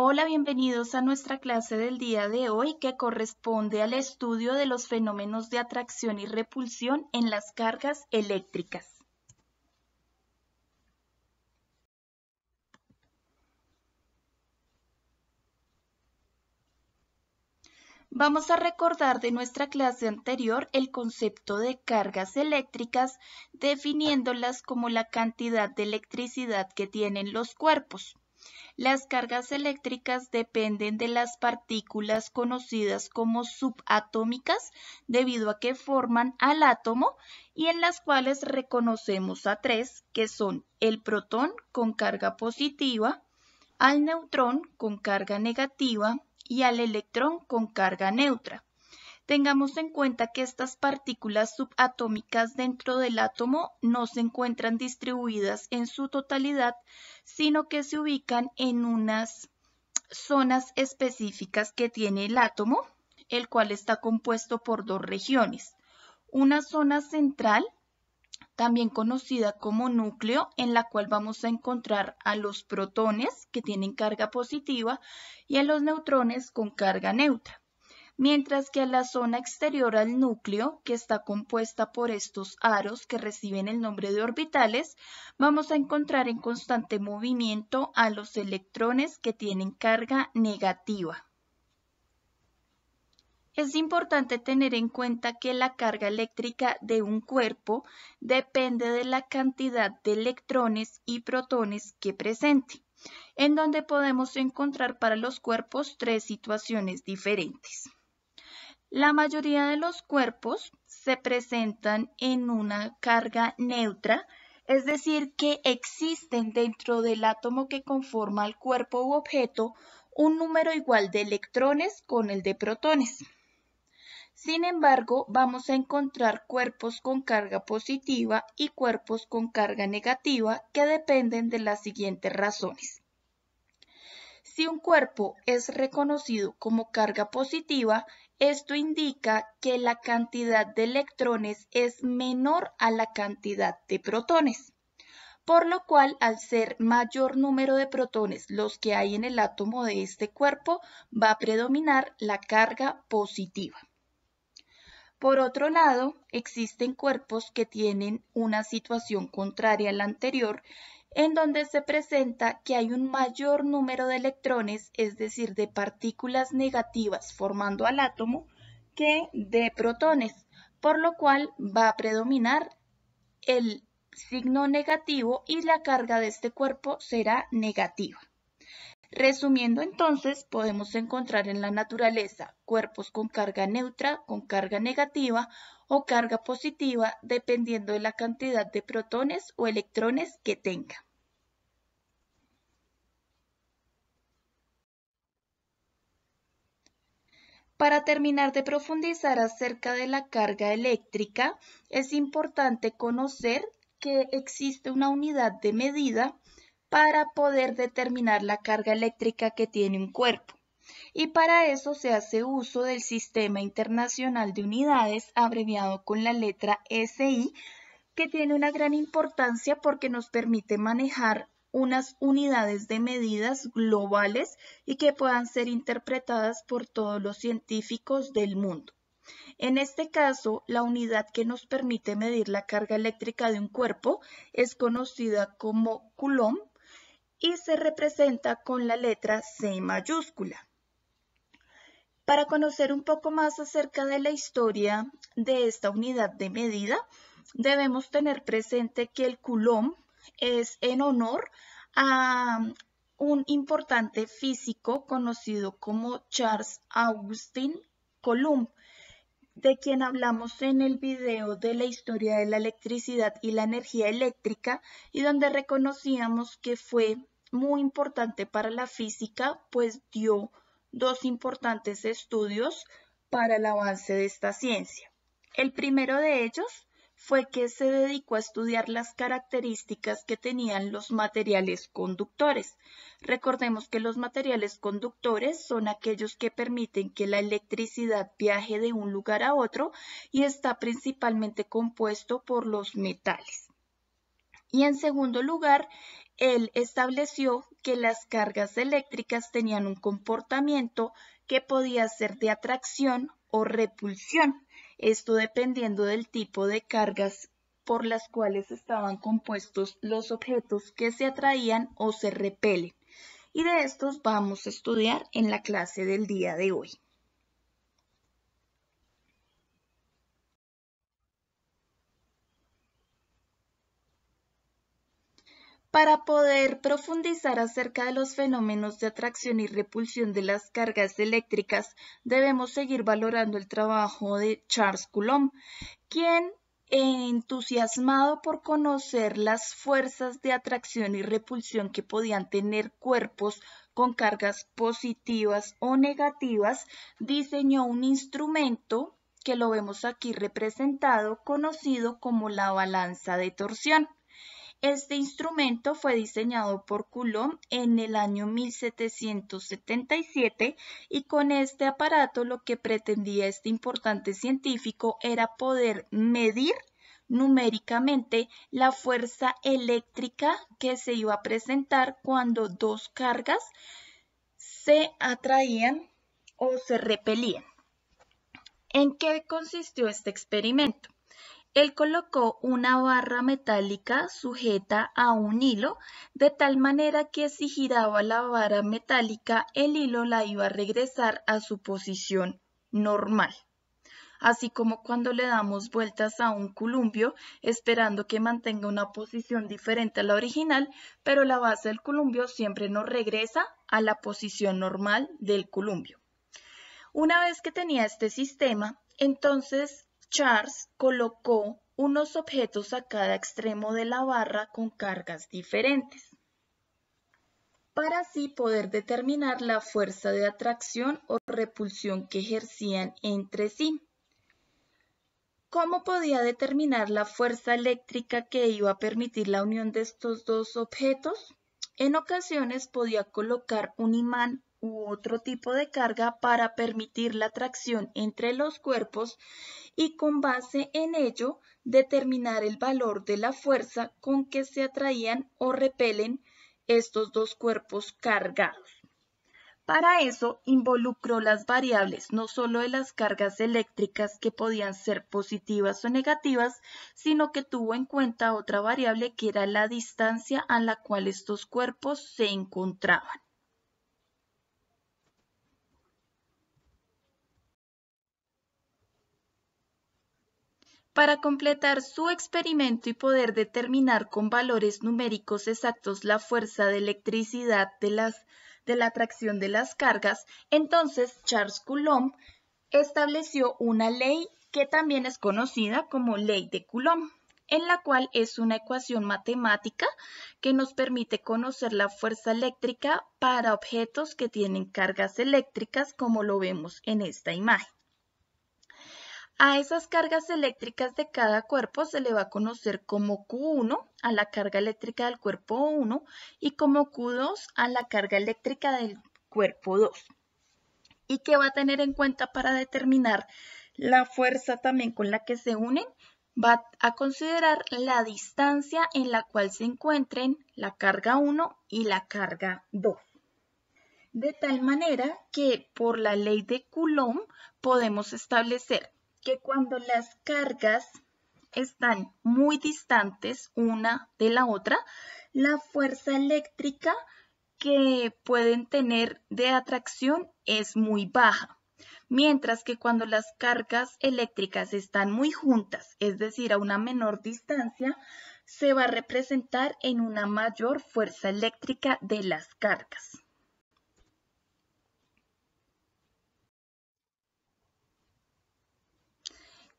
Hola, bienvenidos a nuestra clase del día de hoy que corresponde al estudio de los fenómenos de atracción y repulsión en las cargas eléctricas. Vamos a recordar de nuestra clase anterior el concepto de cargas eléctricas, definiéndolas como la cantidad de electricidad que tienen los cuerpos. Las cargas eléctricas dependen de las partículas conocidas como subatómicas debido a que forman al átomo y en las cuales reconocemos a tres que son el protón con carga positiva, al neutrón con carga negativa y al electrón con carga neutra. Tengamos en cuenta que estas partículas subatómicas dentro del átomo no se encuentran distribuidas en su totalidad, sino que se ubican en unas zonas específicas que tiene el átomo, el cual está compuesto por dos regiones. Una zona central, también conocida como núcleo, en la cual vamos a encontrar a los protones que tienen carga positiva y a los neutrones con carga neutra mientras que la zona exterior al núcleo, que está compuesta por estos aros que reciben el nombre de orbitales, vamos a encontrar en constante movimiento a los electrones que tienen carga negativa. Es importante tener en cuenta que la carga eléctrica de un cuerpo depende de la cantidad de electrones y protones que presente, en donde podemos encontrar para los cuerpos tres situaciones diferentes. La mayoría de los cuerpos se presentan en una carga neutra, es decir, que existen dentro del átomo que conforma el cuerpo u objeto un número igual de electrones con el de protones. Sin embargo, vamos a encontrar cuerpos con carga positiva y cuerpos con carga negativa que dependen de las siguientes razones. Si un cuerpo es reconocido como carga positiva, esto indica que la cantidad de electrones es menor a la cantidad de protones, por lo cual al ser mayor número de protones los que hay en el átomo de este cuerpo, va a predominar la carga positiva. Por otro lado, existen cuerpos que tienen una situación contraria a la anterior en donde se presenta que hay un mayor número de electrones, es decir, de partículas negativas formando al átomo, que de protones, por lo cual va a predominar el signo negativo y la carga de este cuerpo será negativa. Resumiendo entonces, podemos encontrar en la naturaleza cuerpos con carga neutra, con carga negativa o carga positiva dependiendo de la cantidad de protones o electrones que tenga. Para terminar de profundizar acerca de la carga eléctrica, es importante conocer que existe una unidad de medida para poder determinar la carga eléctrica que tiene un cuerpo y para eso se hace uso del Sistema Internacional de Unidades, abreviado con la letra SI, que tiene una gran importancia porque nos permite manejar unas unidades de medidas globales y que puedan ser interpretadas por todos los científicos del mundo. En este caso, la unidad que nos permite medir la carga eléctrica de un cuerpo es conocida como Coulomb y se representa con la letra C mayúscula. Para conocer un poco más acerca de la historia de esta unidad de medida, debemos tener presente que el Coulomb es en honor a un importante físico conocido como Charles Augustin Coulomb, de quien hablamos en el video de la historia de la electricidad y la energía eléctrica y donde reconocíamos que fue muy importante para la física, pues dio dos importantes estudios para el avance de esta ciencia. El primero de ellos fue que se dedicó a estudiar las características que tenían los materiales conductores. Recordemos que los materiales conductores son aquellos que permiten que la electricidad viaje de un lugar a otro y está principalmente compuesto por los metales. Y en segundo lugar, él estableció que las cargas eléctricas tenían un comportamiento que podía ser de atracción o repulsión, esto dependiendo del tipo de cargas por las cuales estaban compuestos los objetos que se atraían o se repelen. Y de estos vamos a estudiar en la clase del día de hoy. Para poder profundizar acerca de los fenómenos de atracción y repulsión de las cargas eléctricas, debemos seguir valorando el trabajo de Charles Coulomb, quien, entusiasmado por conocer las fuerzas de atracción y repulsión que podían tener cuerpos con cargas positivas o negativas, diseñó un instrumento que lo vemos aquí representado, conocido como la balanza de torsión. Este instrumento fue diseñado por Coulomb en el año 1777 y con este aparato lo que pretendía este importante científico era poder medir numéricamente la fuerza eléctrica que se iba a presentar cuando dos cargas se atraían o se repelían. ¿En qué consistió este experimento? Él colocó una barra metálica sujeta a un hilo, de tal manera que si giraba la barra metálica, el hilo la iba a regresar a su posición normal. Así como cuando le damos vueltas a un columpio, esperando que mantenga una posición diferente a la original, pero la base del columpio siempre nos regresa a la posición normal del columpio. Una vez que tenía este sistema, entonces Charles colocó unos objetos a cada extremo de la barra con cargas diferentes, para así poder determinar la fuerza de atracción o repulsión que ejercían entre sí. ¿Cómo podía determinar la fuerza eléctrica que iba a permitir la unión de estos dos objetos? En ocasiones podía colocar un imán u otro tipo de carga para permitir la atracción entre los cuerpos y con base en ello determinar el valor de la fuerza con que se atraían o repelen estos dos cuerpos cargados. Para eso involucró las variables no solo de las cargas eléctricas que podían ser positivas o negativas, sino que tuvo en cuenta otra variable que era la distancia a la cual estos cuerpos se encontraban. Para completar su experimento y poder determinar con valores numéricos exactos la fuerza de electricidad de, la atracción de las cargas, entonces Charles Coulomb estableció una ley que también es conocida como ley de Coulomb en la cual es una ecuación matemática que nos permite conocer la fuerza eléctrica para objetos que tienen cargas eléctricas como lo vemos en esta imagen. A esas cargas eléctricas de cada cuerpo se le va a conocer como Q1 a la carga eléctrica del cuerpo 1 y como Q2 a la carga eléctrica del cuerpo 2. ¿Y qué va a tener en cuenta para determinar la fuerza también con la que se unen? Va a considerar la distancia en la cual se encuentren la carga 1 y la carga 2. De tal manera que por la ley de Coulomb podemos establecer cuando las cargas están muy distantes una de la otra, la fuerza eléctrica que pueden tener de atracción es muy baja. Mientras que cuando las cargas eléctricas están muy juntas, es decir, a una menor distancia, se va a representar en una mayor fuerza eléctrica de las cargas.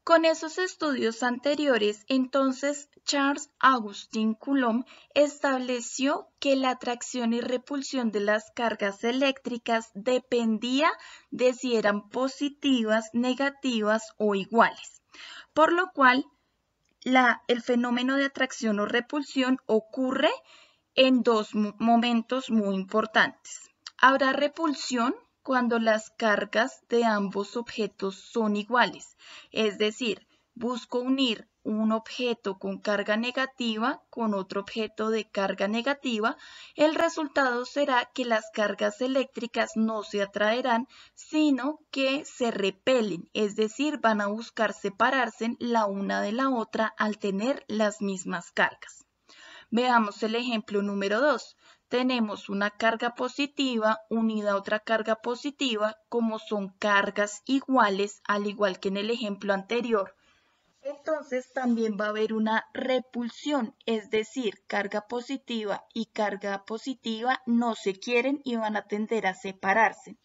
Con esos estudios anteriores, entonces Charles Augustin Coulomb estableció que la atracción y repulsión de las cargas eléctricas dependía de si eran positivas, negativas o iguales, por lo cual el fenómeno de atracción o repulsión ocurre en dos momentos muy importantes. Habrá repulsión cuando las cargas de ambos objetos son iguales. Es decir, busco unir un objeto con carga negativa con otro objeto de carga negativa, el resultado será que las cargas eléctricas no se atraerán, sino que se repelen, es decir, van a buscar separarse la una de la otra al tener las mismas cargas. Veamos el ejemplo número 2 tenemos una carga positiva unida a otra carga positiva como son cargas iguales al igual que en el ejemplo anterior. Entonces también va a haber una repulsión, es decir, carga positiva y carga positiva no se quieren y van a tender a separarse.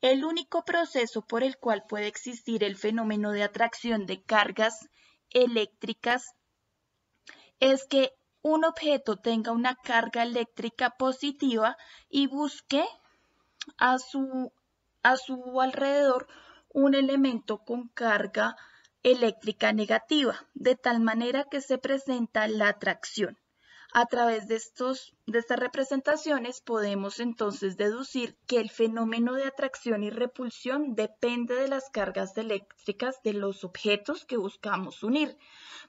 El único proceso por el cual puede existir el fenómeno de atracción de cargas eléctricas es que un objeto tenga una carga eléctrica positiva y busque a su, a su alrededor un elemento con carga eléctrica negativa, de tal manera que se presenta la atracción. A través de, estos, de estas representaciones podemos entonces deducir que el fenómeno de atracción y repulsión depende de las cargas eléctricas de los objetos que buscamos unir,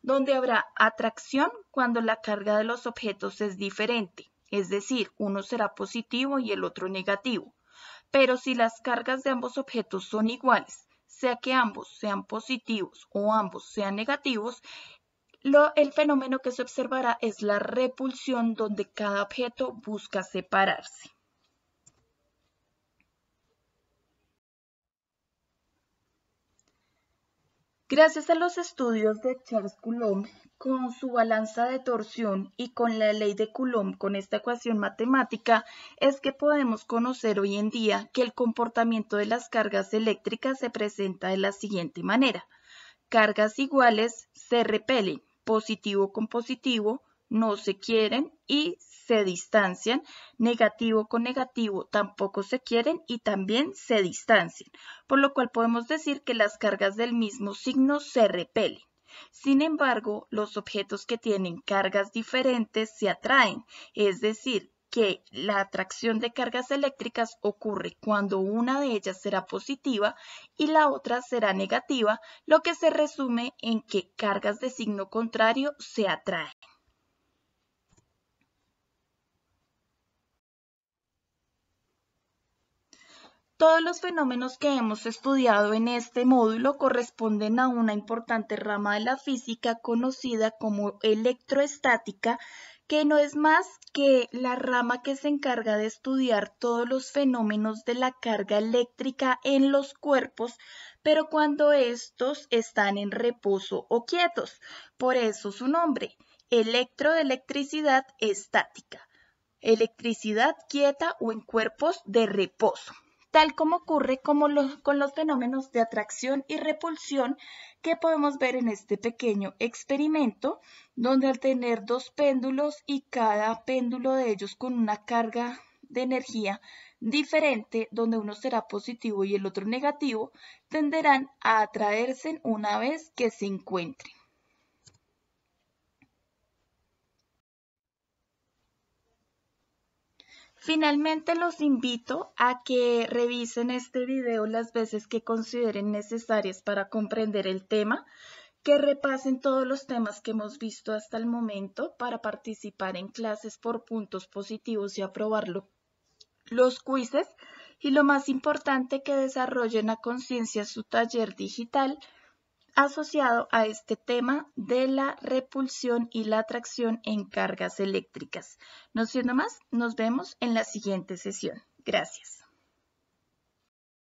donde habrá atracción cuando la carga de los objetos es diferente, es decir, uno será positivo y el otro negativo. Pero si las cargas de ambos objetos son iguales, sea que ambos sean positivos o ambos sean negativos, el fenómeno que se observará es la repulsión donde cada objeto busca separarse. Gracias a los estudios de Charles Coulomb, con su balanza de torsión y con la ley de Coulomb, con esta ecuación matemática, es que podemos conocer hoy en día que el comportamiento de las cargas eléctricas se presenta de la siguiente manera. Cargas iguales se repelen, positivo con positivo, no se quieren y se distancian, negativo con negativo tampoco se quieren y también se distancian, por lo cual podemos decir que las cargas del mismo signo se repelen. Sin embargo, los objetos que tienen cargas diferentes se atraen, es decir, que la atracción de cargas eléctricas ocurre cuando una de ellas será positiva y la otra será negativa, lo que se resume en que cargas de signo contrario se atraen. Todos los fenómenos que hemos estudiado en este módulo corresponden a una importante rama de la física conocida como electroestática, que no es más que la rama que se encarga de estudiar todos los fenómenos de la carga eléctrica en los cuerpos, pero cuando estos están en reposo o quietos. Por eso su nombre, electroelectricidad estática, electricidad quieta o en cuerpos de reposo tal como ocurre con los fenómenos de atracción y repulsión Qué podemos ver en este pequeño experimento, donde al tener dos péndulos y cada péndulo de ellos con una carga de energía diferente, donde uno será positivo y el otro negativo, tenderán a atraerse una vez que se encuentren. Finalmente los invito a que revisen este video las veces que consideren necesarias para comprender el tema, que repasen todos los temas que hemos visto hasta el momento para participar en clases por puntos positivos y aprobarlo. Los quizzes y lo más importante que desarrollen a conciencia su taller digital asociado a este tema de la repulsión y la atracción en cargas eléctricas. No siendo más, nos vemos en la siguiente sesión. Gracias.